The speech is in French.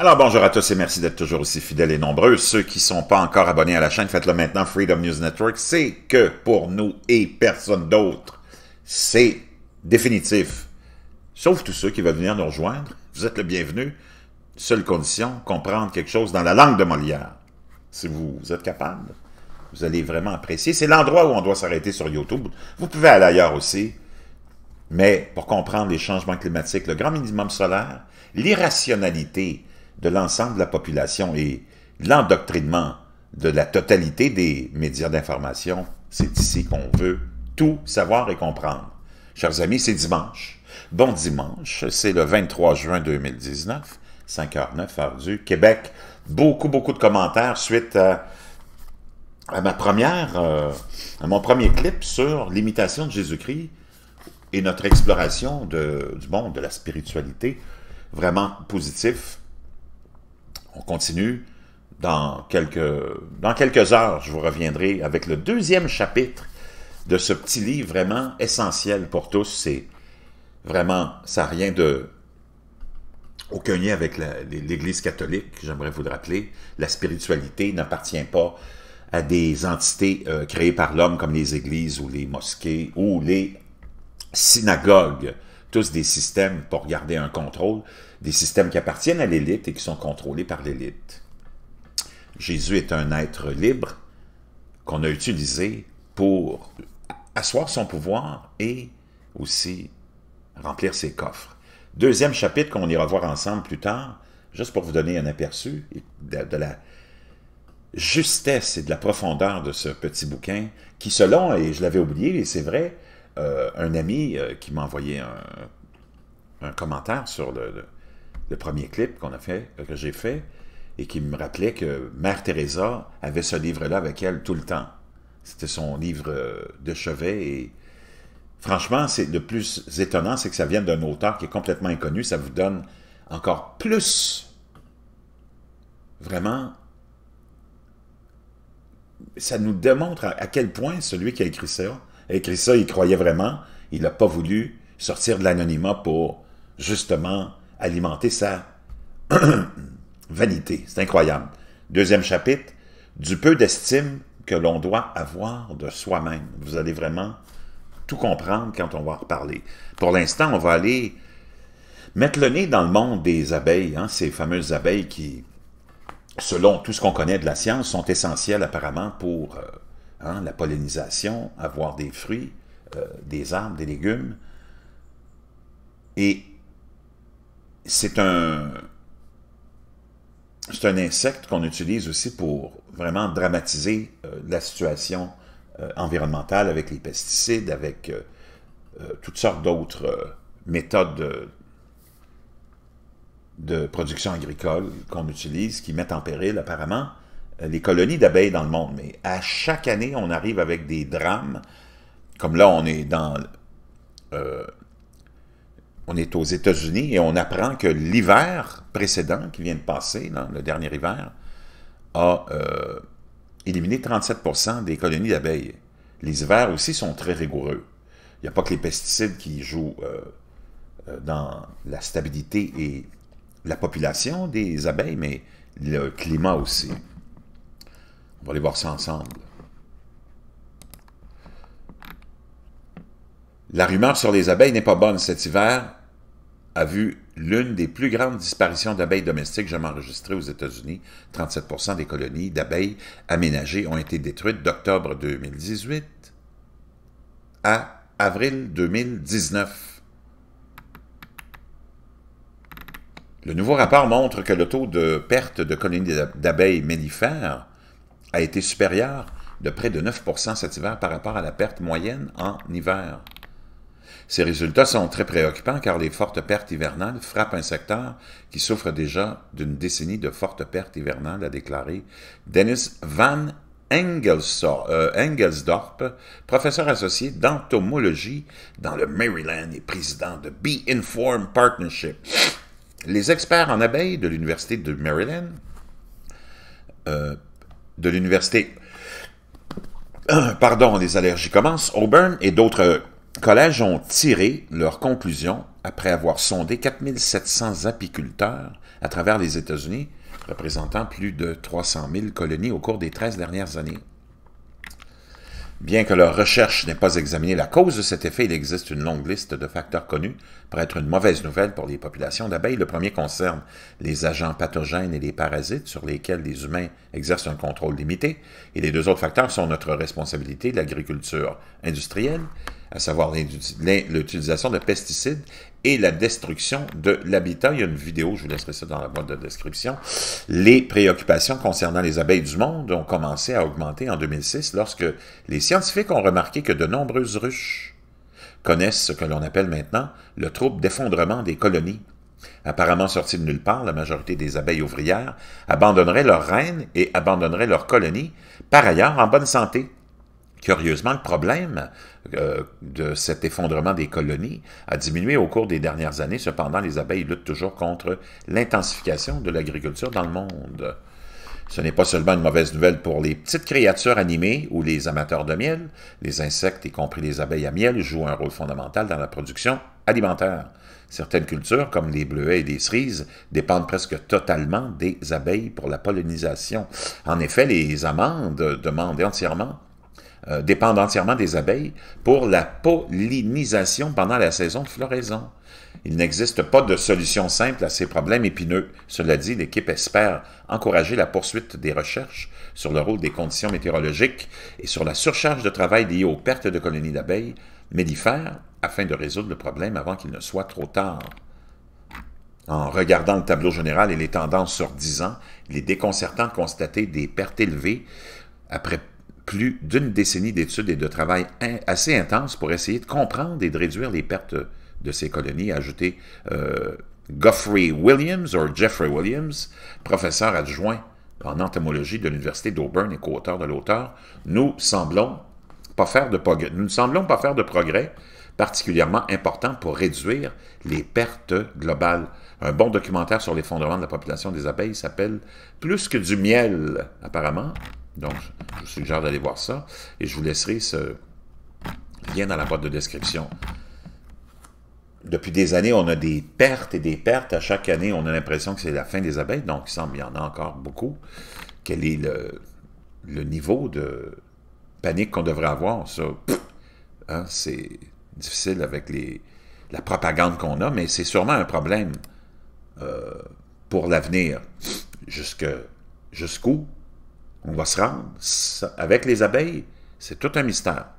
Alors bonjour à tous et merci d'être toujours aussi fidèles et nombreux. Ceux qui ne sont pas encore abonnés à la chaîne, faites-le maintenant. Freedom News Network, c'est que pour nous et personne d'autre, c'est définitif. Sauf tous ceux qui veulent venir nous rejoindre. Vous êtes le bienvenu. Seule condition, comprendre quelque chose dans la langue de Molière. Si vous, vous êtes capable, vous allez vraiment apprécier. C'est l'endroit où on doit s'arrêter sur YouTube. Vous pouvez aller ailleurs aussi. Mais pour comprendre les changements climatiques, le grand minimum solaire, l'irrationalité de l'ensemble de la population et l'endoctrinement de la totalité des médias d'information, c'est ici qu'on veut tout savoir et comprendre. Chers amis, c'est dimanche. Bon dimanche, c'est le 23 juin 2019, 5h09, du Québec. Beaucoup, beaucoup de commentaires suite à, ma première, euh, à mon premier clip sur l'imitation de Jésus-Christ et notre exploration du monde, de la spiritualité. Vraiment positif, on continue dans quelques, dans quelques heures. Je vous reviendrai avec le deuxième chapitre de ce petit livre vraiment essentiel pour tous. C'est vraiment, ça n'a rien de... Aucun lien avec l'Église catholique, j'aimerais vous le rappeler. La spiritualité n'appartient pas à des entités euh, créées par l'homme comme les églises ou les mosquées ou les synagogues tous des systèmes pour garder un contrôle, des systèmes qui appartiennent à l'élite et qui sont contrôlés par l'élite. Jésus est un être libre qu'on a utilisé pour asseoir son pouvoir et aussi remplir ses coffres. Deuxième chapitre qu'on ira voir ensemble plus tard, juste pour vous donner un aperçu de, la justesse et de la profondeur de ce petit bouquin, qui selon, et je l'avais oublié, et c'est vrai, euh, un ami euh, qui m'a envoyé un, commentaire sur le, premier clip qu'on a fait, que j'ai fait, et qui me rappelait que Mère Teresa avait ce livre-là avec elle tout le temps. C'était son livre euh, de chevet et franchement, c'est le plus étonnant, c'est que ça vienne d'un auteur qui est complètement inconnu. Ça vous donne encore plus vraiment ça nous démontre à, quel point celui qui a écrit ça écrit ça, il croyait vraiment. Il n'a pas voulu sortir de l'anonymat pour, justement, alimenter sa vanité. C'est incroyable. Deuxième chapitre, du peu d'estime que l'on doit avoir de soi-même. Vous allez vraiment tout comprendre quand on va reparler. Pour l'instant, on va aller mettre le nez dans le monde des abeilles, hein, ces fameuses abeilles qui, selon tout ce qu'on connaît de la science, sont essentielles apparemment pour euh, Hein, la pollinisation, avoir des fruits, euh, des arbres, des légumes. Et c'est un, insecte qu'on utilise aussi pour vraiment dramatiser euh, la situation euh, environnementale avec les pesticides, avec toutes sortes d'autres méthodes de, production agricole qu'on utilise qui mettent en péril apparemment les colonies d'abeilles dans le monde. Mais à chaque année, on arrive avec des drames. Comme là, on est dans... Euh, on est aux États-Unis et on apprend que l'hiver précédent qui vient de passer, le dernier hiver, a euh, éliminé 37 des colonies d'abeilles. Les hivers aussi sont très rigoureux. Il n'y a pas que les pesticides qui jouent euh, dans la stabilité et la population des abeilles, mais le climat aussi. On va aller voir ça ensemble. La rumeur sur les abeilles n'est pas bonne cet hiver a vu l'une des plus grandes disparitions d'abeilles domestiques jamais enregistrées aux États-Unis. 37 des colonies d'abeilles aménagées ont été détruites d'octobre 2018 à avril 2019. Le nouveau rapport montre que le taux de perte de colonies d'abeilles mellifères a été supérieure de près de 9 cet hiver par rapport à la perte moyenne en hiver. Ces résultats sont très préoccupants car les fortes pertes hivernales frappent un secteur qui souffre déjà d'une décennie de fortes pertes hivernales, a déclaré Dennis Van euh, Engelsdorp, professeur associé d'entomologie dans le Maryland et président de Bee Inform Partnership. Les experts en abeilles de l'Université de Maryland euh, de l'université, pardon, les allergies commencent, Auburn et d'autres euh, collèges ont tiré leurs conclusions après avoir sondé 4700 apiculteurs à travers les États-Unis, représentant plus de 300 000 colonies au cours des 13 dernières années. Bien que leur recherche n'ait pas examiné la cause de cet effet, il existe une longue liste de facteurs connus pour être une mauvaise nouvelle pour les populations d'abeilles. Le premier concerne les agents pathogènes et les parasites sur lesquels les humains exercent un contrôle limité. Et les deux autres facteurs sont notre responsabilité, l'agriculture industrielle à savoir l'utilisation de pesticides et la destruction de l'habitat. Il y a une vidéo, je vous laisserai ça dans la boîte de description. Les préoccupations concernant les abeilles du monde ont commencé à augmenter en 2006 lorsque les scientifiques ont remarqué que de nombreuses ruches connaissent ce que l'on appelle maintenant le trouble d'effondrement des colonies. Apparemment sorties de nulle part, la majorité des abeilles ouvrières abandonneraient leur reine et abandonneraient leur colonie, par ailleurs en bonne santé. Curieusement, le problème euh, de cet effondrement des colonies a diminué au cours des dernières années. Cependant, les abeilles luttent toujours contre l'intensification de l'agriculture dans le monde. Ce n'est pas seulement une mauvaise nouvelle pour les petites créatures animées ou les amateurs de miel. Les insectes, y compris les abeilles à miel, jouent un rôle fondamental dans la production alimentaire. Certaines cultures, comme les bleuets et les cerises, dépendent presque totalement des abeilles pour la pollinisation. En effet, les amandes demandent entièrement euh, dépendent entièrement des abeilles pour la pollinisation pendant la saison de floraison. Il n'existe pas de solution simple à ces problèmes épineux. Cela dit, l'équipe espère encourager la poursuite des recherches sur le rôle des conditions météorologiques et sur la surcharge de travail liée aux pertes de colonies d'abeilles mellifères afin de résoudre le problème avant qu'il ne soit trop tard. En regardant le tableau général et les tendances sur 10 ans, il est déconcertant de constater des pertes élevées après plus d'une décennie d'études et de travail assez intense pour essayer de comprendre et de réduire les pertes de ces colonies, a ajouté euh, Geoffrey Williams, ou Jeffrey Williams, professeur adjoint en entomologie de l'Université d'Auburn et co-auteur de l'auteur, nous Nous ne semblons pas faire de progrès particulièrement important pour réduire les pertes globales. Un bon documentaire sur l'effondrement de la population des abeilles s'appelle Plus que du miel, apparemment, donc, je vous suggère d'aller voir ça. Et je vous laisserai ce lien dans la boîte de description. Depuis des années, on a des pertes et des pertes. À chaque année, on a l'impression que c'est la fin des abeilles. Donc, il semble qu'il y en a encore beaucoup. Quel est le, niveau de panique qu'on devrait avoir? Ça, hein, c'est difficile avec la propagande qu'on a, mais c'est sûrement un problème euh, pour l'avenir. Jusqu'où on va se rendre avec les abeilles? C'est tout un mystère.